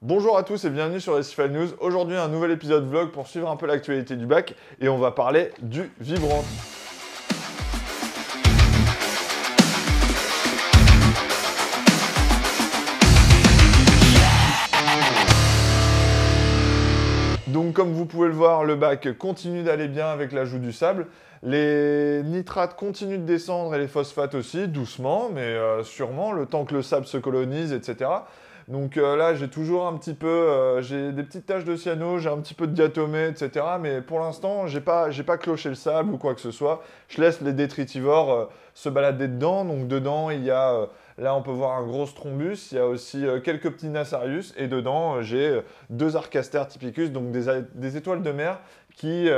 Bonjour à tous et bienvenue sur Recifal News. Aujourd'hui, un nouvel épisode vlog pour suivre un peu l'actualité du bac et on va parler du vibrant. Donc comme vous pouvez le voir, le bac continue d'aller bien avec l'ajout du sable. Les nitrates continuent de descendre et les phosphates aussi, doucement, mais euh, sûrement, le temps que le sable se colonise, etc. Donc euh, là, j'ai toujours un petit peu, euh, j'ai des petites taches de cyano, j'ai un petit peu de diatomée, etc. Mais pour l'instant, j'ai pas, j'ai pas cloché le sable ou quoi que ce soit. Je laisse les détritivores euh, se balader dedans. Donc dedans, il y a, là, on peut voir un gros strombus. Il y a aussi quelques petits nassarius. Et dedans, j'ai deux arcaster typicus, donc des, étoiles de mer qui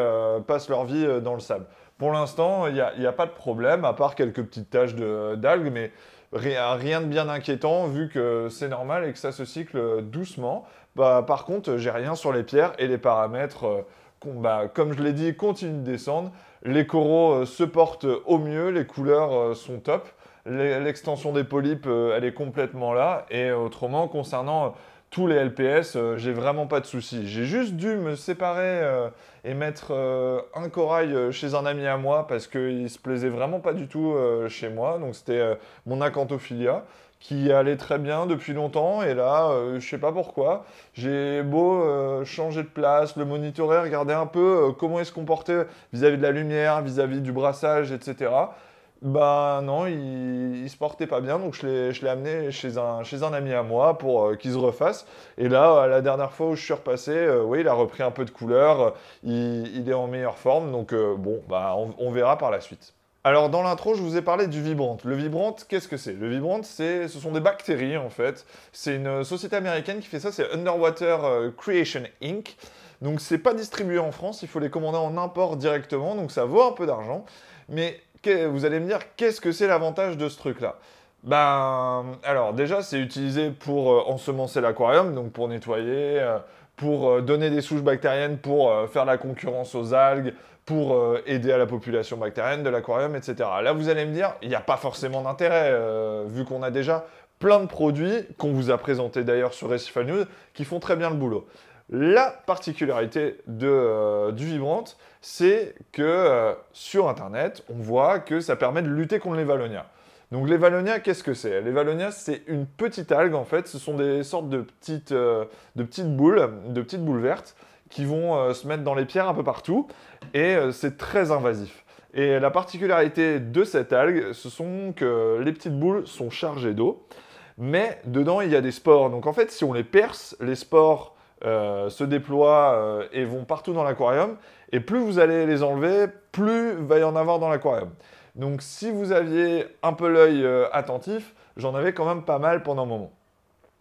passent leur vie dans le sable. Pour l'instant, il n'y a, a, pas de problème, à part quelques petites taches d'algues, mais rien, de bien inquiétant vu que c'est normal et que ça se cycle doucement. Bah, par contre, j'ai rien sur les pierres et les paramètres, euh, bah, comme je l'ai dit, continuent de descendre. Les coraux euh, se portent au mieux, les couleurs euh, sont top. L'extension des polypes, elle est complètement là. Et autrement, concernant tous les LPS, euh, j'ai vraiment pas de soucis. J'ai juste dû me séparer euh, et mettre euh, un corail chez un ami à moi parce qu'il se plaisait vraiment pas du tout chez moi. Donc c'était mon Acanthophilia qui allait très bien depuis longtemps et là, je sais pas pourquoi, j'ai beau changer de place, le monitorer, regarder un peu comment il se comportait vis à -vis de la lumière, vis à -vis du brassage, etc. Bah non, il, se portait pas bien, donc je l'ai, amené chez un, chez un ami à moi pour euh, qu'il se refasse. Et là, la dernière fois où je suis repassé, euh, oui, il a repris un peu de couleur, euh, il, est en meilleure forme, donc bon, bah on, verra par la suite. Alors dans l'intro, je vous ai parlé du Vibrant. Le Vibrant, qu'est-ce que c'est Le Vibrant, c'est, ce sont des bactéries en fait. C'est une société américaine qui fait ça, c'est Underwater Creation Inc. Donc c'est pas distribué en France, il faut les commander en import directement, donc ça vaut un peu d'argent. Mais vous allez me dire, qu'est-ce que c'est l'avantage de ce truc-là Ben, alors déjà, c'est utilisé pour euh, ensemencer l'aquarium, donc pour nettoyer, euh, pour euh, donner des souches bactériennes, pour faire la concurrence aux algues, pour aider à la population bactérienne de l'aquarium, etc. Là, vous allez me dire, il n'y a pas forcément d'intérêt, vu qu'on a déjà plein de produits qu'on vous a présentés d'ailleurs sur Recifal News qui font très bien le boulot. La particularité de, euh, du Vibrante, c'est que euh, sur Internet, on voit que ça permet de lutter contre les Valonia. Donc les Valonia, qu'est-ce que c'est Les Valonia, c'est une petite algue en fait. Ce sont des sortes de petites, euh, de petites boules, de petites boules vertes qui vont se mettre dans les pierres un peu partout et c'est très invasif. Et la particularité de cette algue, ce sont que les petites boules sont chargées d'eau, mais dedans il y a des spores. Donc en fait, si on les perce, les spores euh, se déploient euh, et vont partout dans l'aquarium. Et plus vous allez les enlever, plus il va y en avoir dans l'aquarium. Donc si vous aviez un peu l'œil euh, attentif, j'en avais quand même pas mal pendant un moment.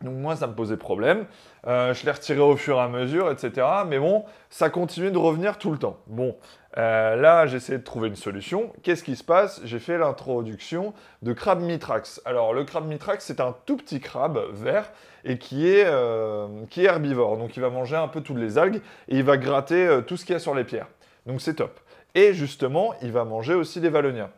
Donc moi, ça me posait problème. Euh, je les retirais au fur et à mesure, etc. Mais bon, ça continue de revenir tout le temps. Bon, euh, là, j'ai essayé de trouver une solution. Qu'est-ce qui se passe J'ai fait l'introduction de crabe mitrax. Alors, le crabe mitrax, c'est un tout petit crabe vert et qui est, euh, qui herbivore. Donc, il va manger un peu toutes les algues et il va gratter tout ce qu'il y a sur les pierres. Donc, c'est top. Et justement, il va manger aussi des valoniens.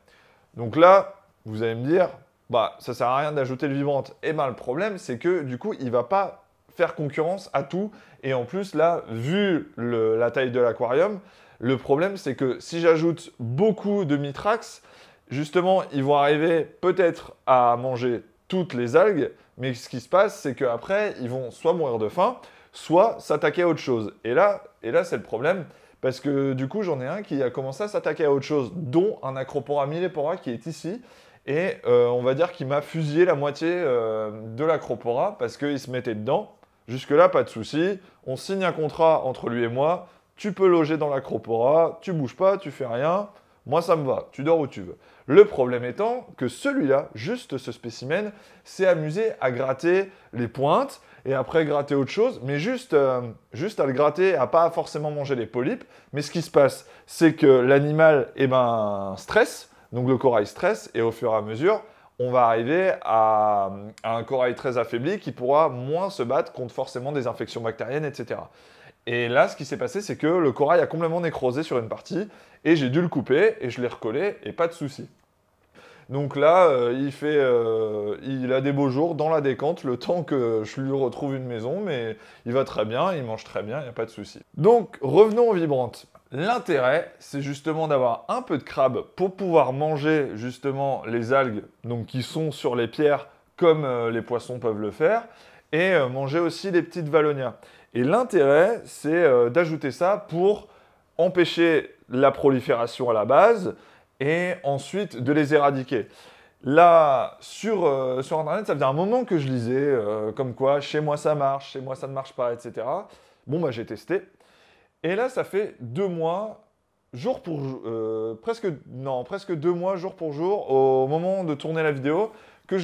Donc là, vous allez me dire, bah ça sert à rien d'ajouter le vivante. Et eh bien, le problème c'est que du coup il va pas faire concurrence à tout. Et en plus là, vu la taille de l'aquarium, le problème c'est que si j'ajoute beaucoup de mitrax, justement ils vont arriver peut-être à manger toutes les algues, mais ce qui se passe c'est qu'après ils vont soit mourir de faim, soit s'attaquer à autre chose. Et là, et là c'est le problème. Parce que du coup, j'en ai un qui a commencé à s'attaquer à autre chose, dont un acropora millepora qui est ici, et euh, on va dire qu'il m'a fusillé la moitié euh, de l'acropora parce qu'il se mettait dedans. Jusque-là, pas de souci. On signe un contrat entre lui et moi. Tu peux loger dans l'acropora, tu bouges pas, tu fais rien. Moi, ça me va, tu dors où tu veux. Le problème étant que celui-là, juste ce spécimen, s'est amusé à gratter les pointes et après gratter autre chose, mais juste, euh, juste à le gratter, à pas forcément manger les polypes. Mais ce qui se passe, c'est que l'animal est eh ben, stresse, donc le corail stresse et au fur et à mesure, on va arriver à, un corail très affaibli qui pourra moins se battre contre forcément des infections bactériennes, etc. Et là, ce qui s'est passé, c'est que le corail a complètement nécrosé sur une partie et j'ai dû le couper et je l'ai recollé et pas de souci. Donc là, euh, il, fait, euh, il a des beaux jours dans la décante, le temps que je lui retrouve une maison, mais il va très bien, il mange très bien, il n'y a pas de souci. Donc revenons aux vibrantes. L'intérêt, c'est justement d'avoir un peu de crabe pour pouvoir manger justement les algues donc qui sont sur les pierres comme euh, les poissons peuvent le faire et euh, manger aussi les petites valonias. Et l'intérêt, c'est euh, d'ajouter ça pour empêcher la prolifération à la base et ensuite de les éradiquer. Là, sur, Internet, ça faisait un moment que je lisais, comme quoi, chez moi ça marche, chez moi ça ne marche pas, etc. Bon, bah j'ai testé, et là, ça fait deux mois, jour pour euh, presque deux mois, jour pour jour, au moment de tourner la vidéo, que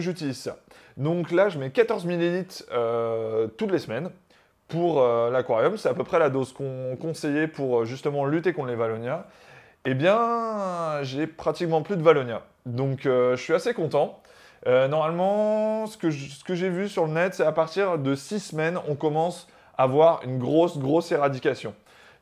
j'utilise ça. Donc là, je mets 14 ml euh, toutes les semaines pour euh, l'aquarium. C'est à peu près la dose qu'on conseillait pour euh, justement lutter contre les Valonia. Eh bien, j'ai pratiquement plus de valonia. Donc, je suis assez content. normalement, ce que j'ai vu sur le net, c'est à partir de 6 semaines, on commence avoir une grosse, grosse éradication.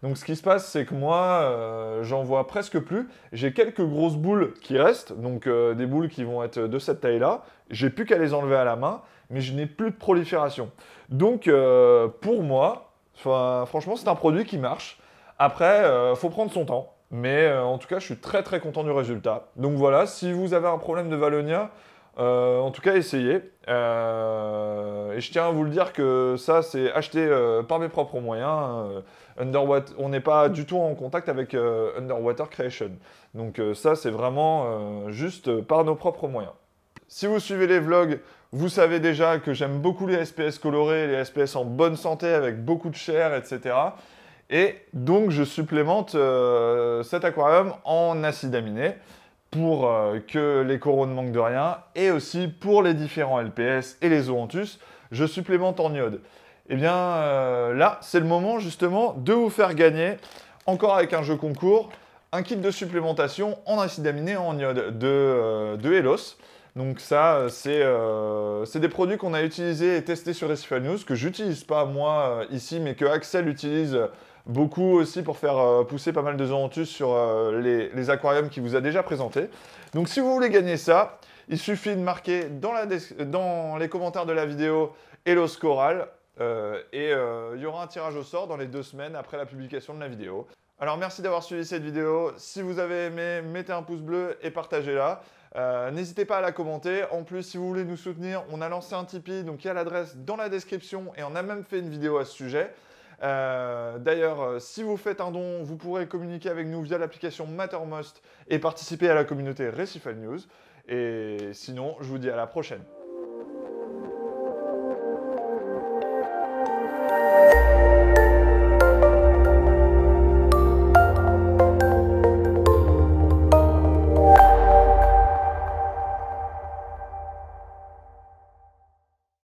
Donc ce qui se passe, c'est que moi, euh, j'en vois presque plus. J'ai quelques grosses boules qui restent, donc euh, des boules qui vont être de cette taille-là. J'ai plus qu'à les enlever à la main, mais je n'ai plus de prolifération. Donc euh, pour moi, franchement, c'est un produit qui marche. Après, il faut prendre son temps. Mais en tout cas, je suis très très content du résultat. Donc voilà, si vous avez un problème de Valonia, euh, en tout cas, essayez. Euh, et je tiens à vous le dire que ça, c'est acheté euh, par mes propres moyens. Underwater, on n'est pas du tout en contact avec Underwater Creation. Donc ça, c'est vraiment juste par nos propres moyens. Si vous suivez les vlogs, vous savez déjà que j'aime beaucoup les SPS colorés, les SPS en bonne santé, avec beaucoup de chair, etc. Et donc, je supplémente cet aquarium en acide aminé pour euh, que les coraux ne manquent de rien, et aussi pour les différents LPS et les Orontus, je supplémente en iode. Et eh bien euh, là, c'est le moment justement de vous faire gagner, encore avec un jeu concours, un kit de supplémentation en acide aminé en iode de, euh, Donc ça, c'est des produits qu'on a utilisés et testés sur les News, que j'utilise pas moi ici, mais que Axel utilise Beaucoup aussi pour faire euh, pousser pas mal de zoanthus sur euh, les, aquariums qu'il vous a déjà présentés. Donc si vous voulez gagner ça, il suffit de marquer dans, les commentaires de la vidéo Hello Coral euh, et il y aura un tirage au sort dans les deux semaines après la publication de la vidéo. Alors merci d'avoir suivi cette vidéo. Si vous avez aimé, mettez un pouce bleu et partagez-la. N'hésitez pas à la commenter. En plus, si vous voulez nous soutenir, on a lancé un Tipeee, donc il y a l'adresse dans la description et on a même fait une vidéo à ce sujet. Euh, d'ailleurs, euh, si vous faites un don, vous pourrez communiquer avec nous via l'application Mattermost et participer à la communauté Recifal News. Et sinon, je vous dis à la prochaine.